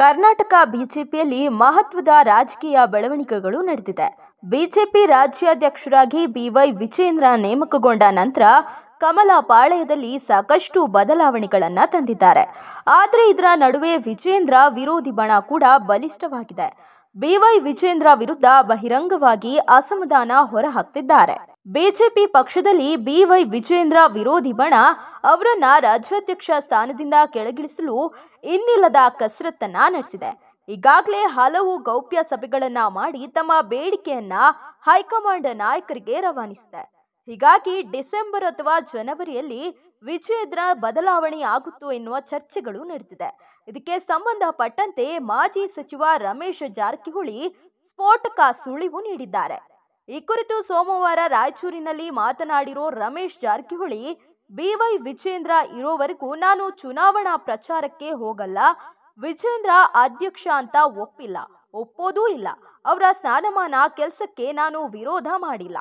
ಕರ್ನಾಟಕ ಬಿಜೆಪಿಯಲ್ಲಿ ಮಹತ್ವದ ರಾಜಕೀಯ ಬೆಳವಣಿಗೆಗಳು ನಡೆದಿದೆ ಬಿಜೆಪಿ ರಾಜ್ಯಾಧ್ಯಕ್ಷರಾಗಿ ಬಿವೈ ವಿಜೇಂದ್ರ ನೇಮಕಗೊಂಡ ನಂತರ ಕಮಲ ಪಾಳೆಯದಲ್ಲಿ ಸಾಕಷ್ಟು ಬದಲಾವಣೆಗಳನ್ನು ತಂದಿದ್ದಾರೆ ಆದರೆ ಇದರ ನಡುವೆ ವಿಜೇಂದ್ರ ವಿರೋಧಿ ಬಣ ಕೂಡ ಬಲಿಷ್ಠವಾಗಿದೆ ಬಿವೈ ವಿಜೇಂದ್ರ ವಿರುದ್ಧ ಬಹಿರಂಗವಾಗಿ ಅಸಮಾಧಾನ ಹೊರಹಾಕ್ತಿದ್ದಾರೆ ಬಿಜೆಪಿ ಪಕ್ಷದಲ್ಲಿ ಬಿವೈ ವಿಜೇಂದ್ರ ವಿರೋಧಿ ಬಣ ಅವರನ್ನ ರಾಜ್ಯಾಧ್ಯಕ್ಷ ಸ್ಥಾನದಿಂದ ಕೆಳಗಿಳಿಸಲು ಇನ್ನಿಲ್ಲದ ಕಸರತ್ತನ್ನ ನಡೆಸಿದೆ ಈಗಾಗಲೇ ಹಲವು ಗೌಪ್ಯ ಸಭೆಗಳನ್ನ ಮಾಡಿ ತಮ್ಮ ಬೇಡಿಕೆಯನ್ನ ಹೈಕಮಾಂಡ್ ನಾಯಕರಿಗೆ ರವಾನಿಸಿದೆ ಹೀಗಾಗಿ ಡಿಸೆಂಬರ್ ಅಥವಾ ಜನವರಿಯಲ್ಲಿ ವಿಜಯದ್ರ ಬದಲಾವಣೆ ಆಗುತ್ತೋ ಎನ್ನುವ ಚರ್ಚೆಗಳು ನಡೆದಿದೆ ಇದಕ್ಕೆ ಸಂಬಂಧಪಟ್ಟಂತೆ ಮಾಜಿ ಸಚಿವ ರಮೇಶ್ ಜಾರಕಿಹೊಳಿ ಸ್ಫೋಟಕ ಸುಳಿವು ನೀಡಿದ್ದಾರೆ ಈ ಕುರಿತು ಸೋಮವಾರ ರಾಯಚೂರಿನಲ್ಲಿ ಮಾತನಾಡಿರೋ ರಮೇಶ್ ಜಾರಕಿಹೊಳಿ ಬಿವೈ ವಿಜೇಂದ್ರ ಇರೋವರೆಗೂ ನಾನು ಚುನಾವಣಾ ಪ್ರಚಾರಕ್ಕೆ ಹೋಗಲ್ಲ ವಿಜೇಂದ್ರ ಅಧ್ಯಕ್ಷ ಅಂತ ಒಪ್ಪಿಲ್ಲ ಒಪ್ಪೋದೂ ಇಲ್ಲ ಅವರ ಸ್ಥಾನಮಾನ ಕೆಲಸಕ್ಕೆ ನಾನು ವಿರೋಧ ಮಾಡಿಲ್ಲ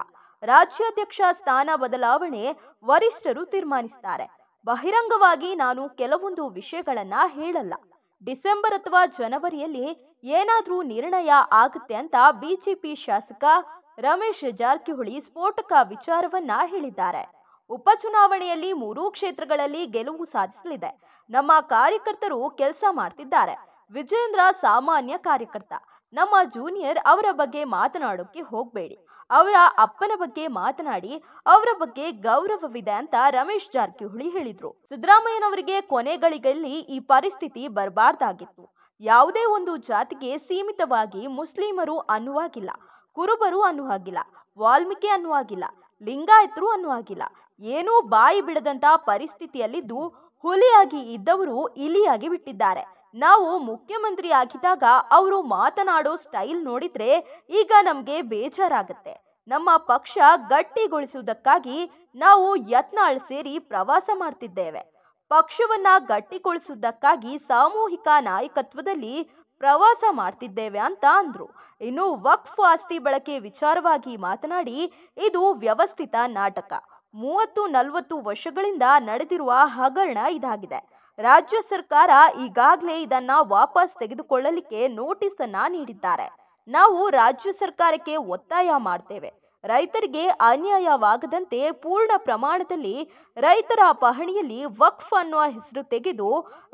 ರಾಜ್ಯಾಧ್ಯಕ್ಷ ಸ್ಥಾನ ಬದಲಾವಣೆ ವರಿಷ್ಠರು ತೀರ್ಮಾನಿಸ್ತಾರೆ ಬಹಿರಂಗವಾಗಿ ನಾನು ಕೆಲವೊಂದು ವಿಷಯಗಳನ್ನ ಹೇಳಲ್ಲ ಡಿಸೆಂಬರ್ ಅಥವಾ ಜನವರಿಯಲ್ಲಿ ಏನಾದರೂ ನಿರ್ಣಯ ಆಗುತ್ತೆ ಅಂತ ಬಿಜೆಪಿ ಶಾಸಕ ರಮೇಶ್ ಜಾರಕಿಹೊಳಿ ಸ್ಫೋಟಕ ವಿಚಾರವನ್ನ ಹೇಳಿದ್ದಾರೆ ಉಪಚುನಾವಣೆಯಲ್ಲಿ ಮೂರೂ ಕ್ಷೇತ್ರಗಳಲ್ಲಿ ಗೆಲುವು ಸಾಧಿಸಲಿದೆ ನಮ್ಮ ಕಾರ್ಯಕರ್ತರು ಕೆಲಸ ಮಾಡ್ತಿದ್ದಾರೆ ವಿಜೇಂದ್ರ ಸಾಮಾನ್ಯ ಕಾರ್ಯಕರ್ತ ನಮ್ಮ ಜೂನಿಯರ್ ಅವರ ಬಗ್ಗೆ ಮಾತನಾಡೋಕ್ಕೆ ಹೋಗಬೇಡಿ ಅವರ ಅಪ್ಪನ ಬಗ್ಗೆ ಮಾತನಾಡಿ ಅವರ ಬಗ್ಗೆ ಗೌರವವಿದೆ ಅಂತ ರಮೇಶ್ ಜಾರಕಿಹೊಳಿ ಹೇಳಿದ್ರು ಸಿದ್ದರಾಮಯ್ಯನವರಿಗೆ ಕೊನೆಗಳಿಗಲ್ಲಿ ಈ ಪರಿಸ್ಥಿತಿ ಬರಬಾರ್ದಾಗಿತ್ತು ಯಾವುದೇ ಒಂದು ಜಾತಿಗೆ ಸೀಮಿತವಾಗಿ ಮುಸ್ಲಿಮರು ಅನ್ನುವಾಗಿಲ್ಲ ಕುರುಬರು ಅನ್ನುವಾಗಿಲ್ಲ ವಾಲ್ಮೀಕಿ ಅನ್ನುವಾಗಿಲ್ಲ ಲಿಂಗಾಯತರು ಅನ್ನುವಾಗಿಲ್ಲ ಏನೂ ಬಾಯಿ ಬಿಡದಂತ ಪರಿಸ್ಥಿತಿಯಲ್ಲಿದ್ದು ಹುಲಿಯಾಗಿ ಇದ್ದವರು ಇಲಿಯಾಗಿ ಬಿಟ್ಟಿದ್ದಾರೆ ನಾವು ಮುಖ್ಯಮಂತ್ರಿ ಆಗಿದ್ದಾಗ ಅವರು ಮಾತನಾಡೋ ಸ್ಟೈಲ್ ನೋಡಿದ್ರೆ ಈಗ ನಮಗೆ ಬೇಜಾರಾಗತ್ತೆ ನಮ್ಮ ಪಕ್ಷ ಗಟ್ಟಿಗೊಳಿಸುವುದಕ್ಕಾಗಿ ನಾವು ಯತ್ನಾಳ್ ಸೇರಿ ಪ್ರವಾಸ ಮಾಡ್ತಿದ್ದೇವೆ ಪಕ್ಷವನ್ನ ಗಟ್ಟಿಗೊಳಿಸುವುದಕ್ಕಾಗಿ ಸಾಮೂಹಿಕ ನಾಯಕತ್ವದಲ್ಲಿ ಪ್ರವಾಸ ಮಾಡ್ತಿದ್ದೇವೆ ಅಂತ ಅಂದ್ರು ಇನ್ನು ವಕ್ಫ್ ಆಸ್ತಿ ಬಳಕೆ ವಿಚಾರವಾಗಿ ಮಾತನಾಡಿ ಇದು ವ್ಯವಸ್ಥಿತ ನಾಟಕ ಮೂವತ್ತು ನಲವತ್ತು ವರ್ಷಗಳಿಂದ ನಡೆದಿರುವ ಹಗರಣ ಇದಾಗಿದೆ ರಾಜ್ಯ ಸರ್ಕಾರ ಈಗಾಗಲೇ ಇದನ್ನ ವಾಪಸ್ ತೆಗೆದುಕೊಳ್ಳಲಿಕ್ಕೆ ನೋಟಿಸ್ ಅನ್ನ ನೀಡಿದ್ದಾರೆ ನಾವು ರಾಜ್ಯ ಸರ್ಕಾರಕ್ಕೆ ಒತ್ತಾಯ ಮಾಡ್ತೇವೆ ರೈತರಿಗೆ ಅನ್ಯಾಯವಾಗದಂತೆ ಪೂರ್ಣ ಪ್ರಮಾಣದಲ್ಲಿ ರೈತರ ಪಹಣಿಯಲ್ಲಿ ವಕ್ಫ್ ಅನ್ನುವ ಹೆಸರು ತೆಗೆದು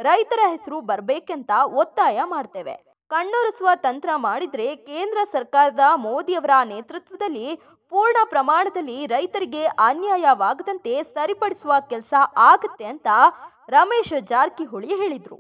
ರೈತರ ಹೆಸರು ಬರಬೇಕೆಂತ ಒತ್ತಾಯ ಮಾಡ್ತೇವೆ ಕಣ್ಣೊರೆಸುವ ತಂತ್ರ ಮಾಡಿದ್ರೆ ಕೇಂದ್ರ ಸರ್ಕಾರದ ಮೋದಿಯವರ ನೇತೃತ್ವದಲ್ಲಿ ಪೂರ್ಣ ಪ್ರಮಾಣದಲ್ಲಿ ರೈತರಿಗೆ ಅನ್ಯಾಯವಾಗದಂತೆ ಸರಿಪಡಿಸುವ ಕೆಲಸ ಆಗುತ್ತೆ ಅಂತ ರಮೇಶ್ ಜಾರಕಿಹೊಳಿ ಹೇಳಿದರು